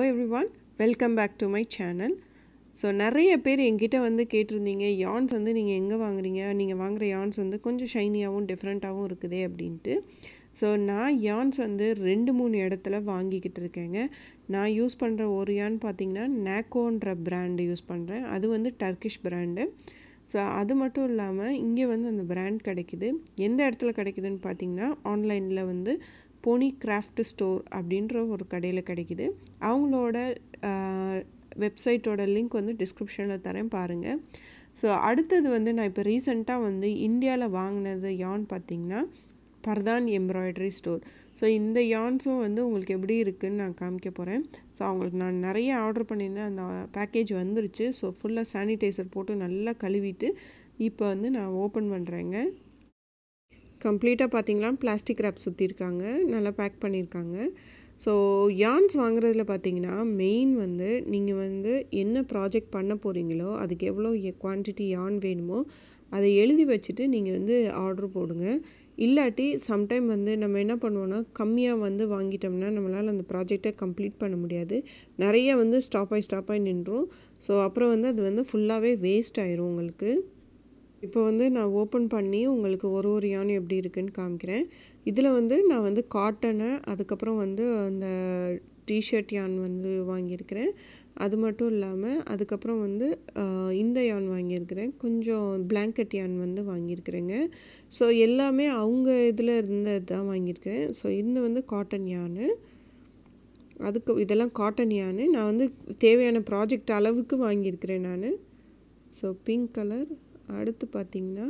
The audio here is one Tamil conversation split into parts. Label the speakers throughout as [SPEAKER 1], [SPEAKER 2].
[SPEAKER 1] hello everyone welcome back to my channel so நிறைய பேர் எங்கிட்ட வந்து கேட்டிருந்தீங்க யான்ஸ் வந்து நீங்கள் எங்கே வாங்குறீங்க நீங்கள் வாங்குகிற யான்ஸ் வந்து கொஞ்சம் ஷைனியாகவும் டிஃப்ரெண்ட்டாகவும் இருக்குதே அப்படின்ட்டு ஸோ நான் யான்ஸ் வந்து ரெண்டு மூணு இடத்துல வாங்கிக்கிட்டு இருக்கேங்க நான் யூஸ் பண்ணுற ஒரு யான் பார்த்தீங்கன்னா நேக்கோன்ற பிராண்டு யூஸ் பண்ணுறேன் அது வந்து டர்க்கிஷ் பிராண்டு ஸோ அது மட்டும் இல்லாமல் இங்கே வந்து அந்த பிராண்ட் கிடைக்கிது எந்த இடத்துல கிடைக்குதுன்னு பார்த்தீங்கன்னா ஆன்லைனில் வந்து போனி கிராஃப்ட் ஸ்டோர் அப்படின்ற ஒரு கடையில் கிடைக்கிது அவங்களோட வெப்சைட்டோட லிங்க் வந்து டிஸ்கிரிப்ஷனில் தரேன் பாருங்கள் ஸோ அடுத்தது வந்து நான் இப்போ ரீசெண்டாக வந்து இந்தியாவில் வாங்கினது யான் பார்த்திங்கன்னா பர்தான் எம்ப்ராய்டரி ஸ்டோர் ஸோ இந்த யான்ஸும் வந்து உங்களுக்கு எப்படி இருக்குதுன்னு நான் காமிக்க போகிறேன் ஸோ அவங்களுக்கு நான் நிறைய ஆர்டர் பண்ணியிருந்தேன் அந்த பேக்கேஜ் வந்துருச்சு ஸோ ஃபுல்லாக சானிடைசர் போட்டு நல்லா கழுவிட்டு இப்போ வந்து நான் ஓப்பன் பண்ணுறேங்க கம்ப்ளீட்டாக பார்த்திங்களா பிளாஸ்டிக் ரேப் சுற்றிருக்காங்க நல்லா பேக் பண்ணியிருக்காங்க ஸோ யான்ஸ் வாங்குறதுல பார்த்தீங்கன்னா மெயின் வந்து நீங்கள் வந்து என்ன ப்ராஜெக்ட் பண்ண போகிறீங்களோ அதுக்கு எவ்வளோ குவான்டிட்டி யான் வேணுமோ அதை எழுதி வச்சுட்டு நீங்கள் வந்து ஆர்டர் போடுங்க இல்லாட்டி சம்டைம் வந்து நம்ம என்ன பண்ணுவோன்னா கம்மியாக வந்து வாங்கிட்டோம்னா நம்மளால் அந்த ப்ராஜெக்டை கம்ப்ளீட் பண்ண முடியாது நிறைய வந்து ஸ்டாப் ஆகி ஸ்டாப் ஆகி நின்றோம் ஸோ அப்புறம் வந்து அது வந்து ஃபுல்லாகவே வேஸ்ட் ஆயிரும் உங்களுக்கு இப்போ வந்து நான் ஓப்பன் பண்ணி உங்களுக்கு ஒரு ஒரு யானை எப்படி இருக்குன்னு காமிக்கிறேன் இதில் வந்து நான் வந்து காட்டனை அதுக்கப்புறம் வந்து அந்த டிஷர்ட் யான் வந்து வாங்கியிருக்கிறேன் அது மட்டும் இல்லாமல் அதுக்கப்புறம் வந்து இந்த யான் வாங்கியிருக்கிறேன் கொஞ்சம் பிளாங்கெட் யான் வந்து வாங்கியிருக்கிறேங்க ஸோ எல்லாமே அவங்க இதில் இருந்தது தான் வாங்கியிருக்கிறேன் ஸோ இந்த வந்து காட்டன் யானு அதுக்கு இதெல்லாம் காட்டன் யானு நான் வந்து தேவையான ப்ராஜெக்ட் அளவுக்கு வாங்கியிருக்கிறேன் நான் ஸோ பிங்க் கலர் அடுத்து பார்த்திங்கன்னா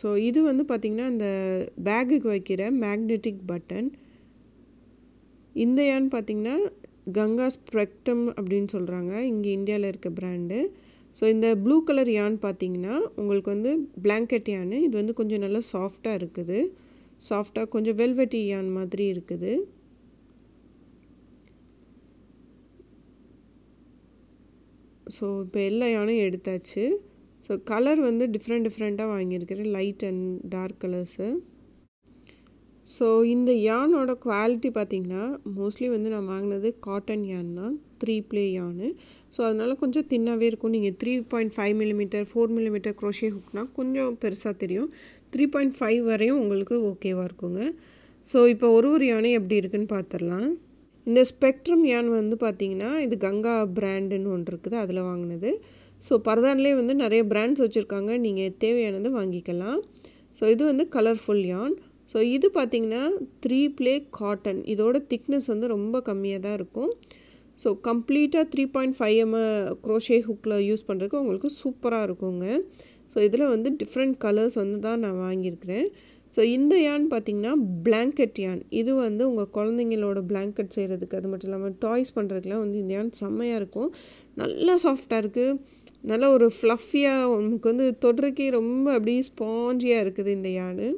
[SPEAKER 1] ஸோ இது வந்து பார்த்திங்கன்னா இந்த பேக்குக்கு வைக்கிற மேக்னெட்டிக் பட்டன் இந்த ஏன்னு பார்த்திங்கன்னா கங்கா ஸ்ப்ரெக்டம் அப்படின்னு சொல்கிறாங்க இங்கே இந்தியாவில் இருக்க பிராண்டு ஸோ இந்த ப்ளூ கலர் யான் பார்த்திங்கன்னா உங்களுக்கு வந்து பிளாங்கெட் யான் இது வந்து கொஞ்சம் நல்லா சாஃப்டாக இருக்குது சாஃப்டாக கொஞ்சம் வெல்வெட்டி யான் மாதிரி இருக்குது ஸோ இப்போ எல்லா யானையும் எடுத்தாச்சு ஸோ கலர் வந்து டிஃப்ரெண்ட் டிஃப்ரெண்ட்டாக வாங்கியிருக்கிறேன் light and dark colours so இந்த யானோட குவாலிட்டி பார்த்திங்கன்னா மோஸ்ட்லி வந்து நான் வாங்கினது காட்டன் யான் தான் த்ரீ ப்ளே யானு ஸோ அதனால் கொஞ்சம் தின்னாகவே இருக்கும் நீங்கள் three point five millimetre four millimetre crochet ஹுக்னால் கொஞ்சம் பெருசாக தெரியும் த்ரீ பாயிண்ட் ஃபைவ் வரையும் உங்களுக்கு ஓகேவாக இருக்குங்க ஸோ இப்போ ஒரு ஒரு யானை எப்படி இருக்குன்னு பார்த்துடலாம் இந்த ஸ்பெக்ட்ரம் யான் வந்து பார்த்திங்கன்னா இது கங்கா பிராண்டுன்னு ஒன்று இருக்குது அதில் வாங்கினது ஸோ பரதான்லேயே வந்து நிறைய பிராண்ட்ஸ் வச்சுருக்காங்க நீங்கள் தேவையானது வாங்கிக்கலாம் ஸோ இது வந்து கலர்ஃபுல் யான் ஸோ இது பார்த்திங்கன்னா த்ரீ ப்ளே காட்டன் இதோட திக்னஸ் வந்து ரொம்ப கம்மியாக தான் இருக்கும் ஸோ கம்ப்ளீட்டாக three point five M crochet ஹுக்கில் யூஸ் பண்ணுறதுக்கு உங்களுக்கு சூப்பராக இருக்குங்க ஸோ இதில் வந்து டிஃப்ரெண்ட் கலர்ஸ் வந்து தான் நான் வாங்கியிருக்கிறேன் ஸோ இந்த யான் பார்த்திங்கன்னா பிளாங்கெட் யான் இது வந்து உங்கள் குழந்தைங்களோட பிளாங்கெட் செய்கிறதுக்கு அது மட்டும் இல்லாமல் டாய்ஸ் பண்ணுறதுக்குலாம் வந்து இந்த யான் செம்மையாக இருக்கும் நல்லா சாஃப்டாக இருக்குது நல்ல ஒரு ஃப்ளஃபியாக உங்களுக்கு வந்து தொடருக்கே ரொம்ப அப்படியே ஸ்பாஞ்சியாக இருக்குது இந்த யானு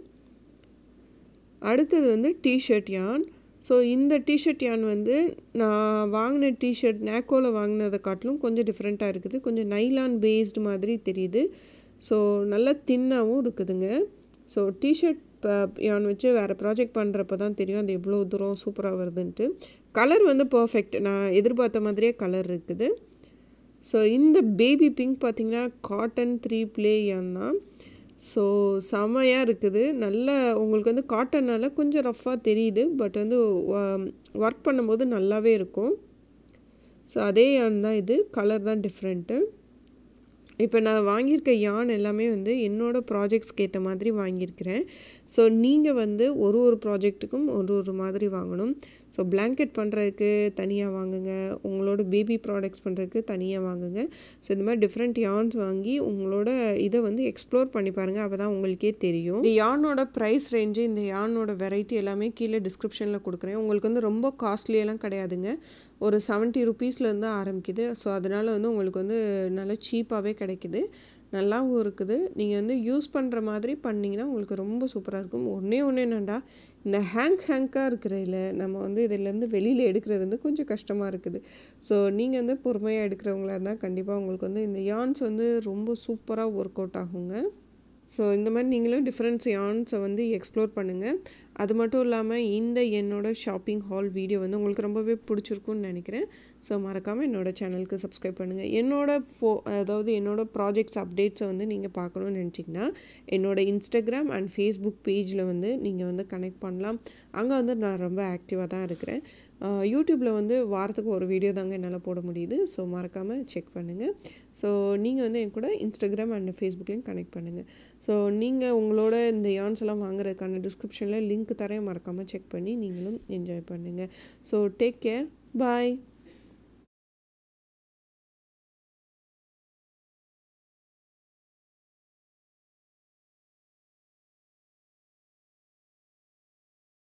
[SPEAKER 1] அடுத்தது வந்து டிஷர்ட் யான் ஸோ இந்த டிஷர்ட் யான் வந்து நான் வாங்கின டிஷர்ட் நேக்கோவில் வாங்கினதை காட்டிலும் கொஞ்சம் டிஃப்ரெண்ட்டாக இருக்குது கொஞ்சம் நைலான் பேஸ்டு மாதிரி தெரியுது ஸோ நல்லா தின்னாகவும் இருக்குதுங்க ஸோ டிஷர்ட் இப்போ வச்சு வேறு ப்ராஜெக்ட் பண்ணுறப்ப தான் தெரியும் அது எவ்வளோ தூரம் சூப்பராக வருதுன்ட்டு கலர் வந்து பர்ஃபெக்ட் நான் எதிர்பார்த்த மாதிரியே கலர் இருக்குது ஸோ இந்த பேபி பிங்க் பார்த்திங்கன்னா காட்டன் த்ரீ ப்ளே தான் ஸோ செமையாக இருக்குது நல்ல உங்களுக்கு வந்து காட்டனால் கொஞ்சம் ரஃப்பாக தெரியுது பட் வந்து ஒர்க் பண்ணும்போது நல்லாவே இருக்கும் ஸோ அதே யான் தான் இது கலர் தான் டிஃப்ரெண்ட்டு இப்போ நான் வாங்கியிருக்க யான் எல்லாமே வந்து என்னோடய ப்ராஜெக்ட்ஸ்க்கு ஏற்ற மாதிரி வாங்கியிருக்கிறேன் ஸோ நீங்கள் வந்து ஒரு ஒரு ப்ராஜெக்ட்டுக்கும் ஒரு ஒரு மாதிரி வாங்கணும் ஸோ பிளாங்கெட் பண்ணுறதுக்கு தனியாக வாங்குங்க உங்களோட பேபி ப்ராடக்ட்ஸ் பண்ணுறதுக்கு தனியாக வாங்குங்க ஸோ இந்த மாதிரி டிஃப்ரெண்ட் யார்ன்ஸ் வாங்கி உங்களோட இதை வந்து எக்ஸ்ப்ளோர் பண்ணி பாருங்கள் அப்போ தான் உங்களுக்கே தெரியும் இந்த யானோட ப்ரைஸ் ரேஞ்சு இந்த யானோட வெரைட்டி எல்லாமே கீழே டிஸ்கிரிப்ஷனில் கொடுக்குறேன் உங்களுக்கு வந்து ரொம்ப காஸ்ட்லியெல்லாம் கிடையாதுங்க ஒரு செவன்ட்டி இருந்து ஆரம்பிக்குது ஸோ அதனால் வந்து உங்களுக்கு வந்து நல்லா சீப்பாகவே கிடைக்கிது நல்லாவும் இருக்குது நீங்கள் வந்து யூஸ் பண்ணுற மாதிரி பண்ணிங்கன்னா உங்களுக்கு ரொம்ப சூப்பராக இருக்கும் ஒன்றே ஒன்று என்னண்டா இந்த ஹேங்க் ஹேங்காக இருக்கிறதில் நம்ம வந்து இதிலேருந்து வெளியில் எடுக்கிறது வந்து கொஞ்சம் கஷ்டமாக இருக்குது ஸோ நீங்கள் வந்து பொறுமையாக எடுக்கிறவங்களா இருந்தால் கண்டிப்பாக உங்களுக்கு வந்து இந்த யான்ஸ் வந்து ரொம்ப சூப்பராக ஒர்க் அவுட் ஆகுங்க ஸோ இந்த மாதிரி நீங்களும் டிஃப்ரெண்ட்ஸ் யான்ஸை வந்து எக்ஸ்ப்ளோர் பண்ணுங்கள் அது மட்டும் இல்லாமல் இந்த என்னோடய ஷாப்பிங் ஹால் வீடியோ வந்து உங்களுக்கு ரொம்பவே பிடிச்சிருக்குன்னு நினைக்கிறேன் ஸோ மறக்காமல் என்னோடய சேனலுக்கு சப்ஸ்கிரைப் பண்ணுங்கள் என்னோடய ஃபோ அதாவது என்னோடய ப்ராஜெக்ட்ஸ் அப்டேட்ஸை வந்து நீங்கள் பார்க்கணுன்னு நினச்சிங்கன்னா என்னோடய இன்ஸ்டாகிராம் அண்ட் ஃபேஸ்புக் பேஜில் வந்து நீங்கள் வந்து கனெக்ட் பண்ணலாம் அங்கே வந்து நான் ரொம்ப ஆக்டிவாக தான் இருக்கிறேன் யூடியூப்பில் வந்து வாரத்துக்கு ஒரு வீடியோ தாங்க என்னால் போட முடியுது ஸோ மறக்காமல் செக் பண்ணுங்கள் ஸோ நீங்கள் வந்து என் கூட இன்ஸ்டாகிராம் அண்ட் ஃபேஸ்புக்லேயும் கனெக்ட் பண்ணுங்கள் ஸோ நீங்கள் உங்களோட இந்த யான்ஸ் எல்லாம் வாங்குறதுக்கான டிஸ்கிரிப்ஷனில் லிங்க் தரேன் மறக்காமல் செக் பண்ணி நீங்களும் என்ஜாய் பண்ணுங்கள் ஸோ டேக் கேர் பாய்